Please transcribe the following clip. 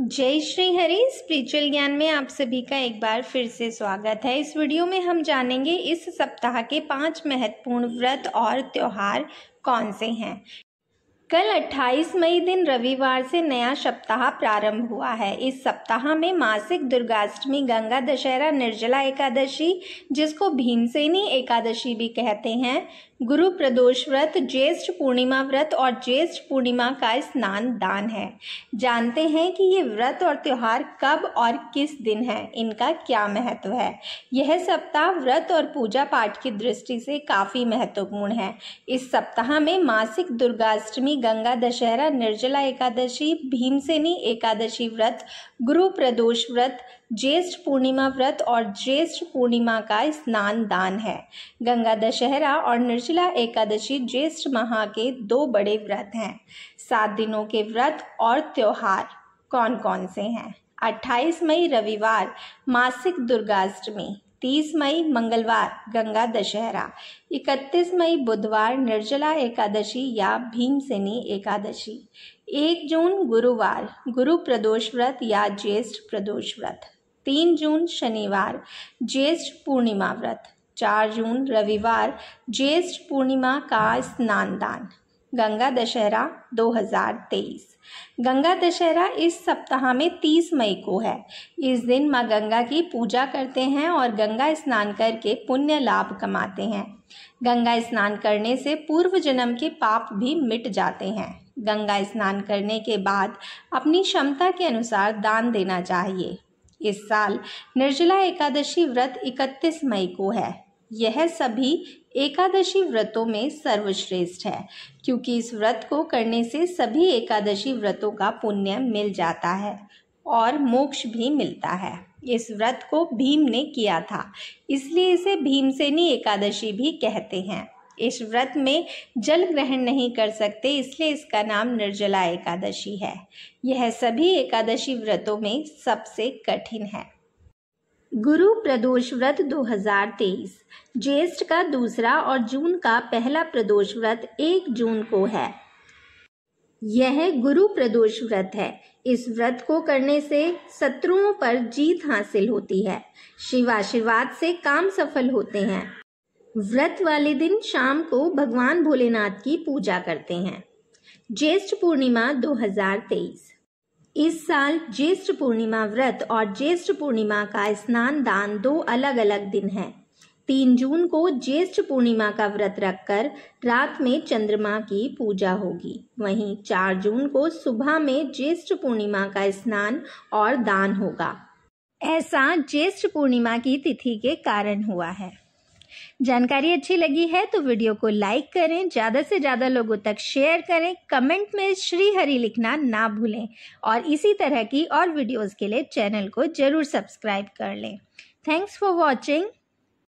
जय श्री हरि स्पिरिचुअल ज्ञान में आप सभी का एक बार फिर से स्वागत है इस वीडियो में हम जानेंगे इस सप्ताह के पांच महत्वपूर्ण व्रत और त्योहार कौन से हैं कल 28 मई दिन रविवार से नया सप्ताह प्रारंभ हुआ है इस सप्ताह में मासिक दुर्गाष्टमी गंगा दशहरा निर्जला एकादशी जिसको भीमसेनी एकादशी भी कहते हैं गुरु प्रदोष व्रत ज्येष्ठ पूर्णिमा व्रत और ज्येष्ठ पूर्णिमा का स्नान दान है जानते हैं कि ये व्रत और त्यौहार कब और किस दिन है इनका क्या महत्व है यह सप्ताह व्रत और पूजा पाठ की दृष्टि से काफ़ी महत्वपूर्ण है इस सप्ताह में मासिक दुर्गाष्टमी गंगा दशहरा निर्जला एकादशी भीमसेनी एकादशी व्रत गुरु प्रदोष व्रत ज्येष्ठ पूर्णिमा व्रत और ज्येष्ठ पूर्णिमा का स्नान दान है गंगा दशहरा और निर्जला एकादशी ज्येष्ठ माह के दो बड़े व्रत हैं सात दिनों के व्रत और त्यौहार कौन कौन से हैं 28 मई रविवार मासिक दुर्गाष्टमी 30 मई मंगलवार गंगा दशहरा 31 मई बुधवार निर्जला एकादशी या भीमसेनी एकादशी 1 जून गुरुवार गुरु प्रदोष व्रत या ज्येष्ठ प्रदोष व्रत 3 जून शनिवार ज्येष्ठ पूर्णिमा व्रत चार जून रविवार ज्येष्ठ पूर्णिमा का स्नान दान गंगा दशहरा 2023 गंगा दशहरा इस सप्ताह में 30 मई को है इस दिन माँ गंगा की पूजा करते हैं और गंगा स्नान करके पुण्य लाभ कमाते हैं गंगा स्नान करने से पूर्व जन्म के पाप भी मिट जाते हैं गंगा स्नान करने के बाद अपनी क्षमता के अनुसार दान देना चाहिए इस साल निर्जला एकादशी व्रत 31 मई को है यह सभी एकादशी व्रतों में सर्वश्रेष्ठ है क्योंकि इस व्रत को करने से सभी एकादशी व्रतों का पुण्य मिल जाता है और मोक्ष भी मिलता है इस व्रत को भीम ने किया था इसलिए इसे भीमसेनी एकादशी भी कहते हैं इस व्रत में जल ग्रहण नहीं कर सकते इसलिए इसका नाम निर्जला एकादशी है यह सभी एकादशी व्रतों में सबसे कठिन है गुरु प्रदोष व्रत 2023 ज्येष्ठ का दूसरा और जून का पहला प्रदोष व्रत एक जून को है यह गुरु प्रदोष व्रत है इस व्रत को करने से शत्रुओं पर जीत हासिल होती है शिवाशीर्वाद से काम सफल होते हैं व्रत वाले दिन शाम को भगवान भोलेनाथ की पूजा करते हैं ज्येष्ठ पूर्णिमा 2023 इस साल ज्येष्ठ पूर्णिमा व्रत और ज्येष्ठ पूर्णिमा का स्नान दान दो अलग अलग दिन है तीन जून को ज्येष्ठ पूर्णिमा का व्रत रखकर रात में चंद्रमा की पूजा होगी वहीं चार जून को सुबह में ज्येष्ठ पूर्णिमा का स्नान और दान होगा ऐसा ज्येष्ठ पूर्णिमा की तिथि के कारण हुआ है जानकारी अच्छी लगी है तो वीडियो को लाइक करें ज़्यादा से ज़्यादा लोगों तक शेयर करें कमेंट में श्री हरि लिखना ना भूलें और इसी तरह की और वीडियोस के लिए चैनल को ज़रूर सब्सक्राइब कर लें थैंक्स फॉर वॉचिंग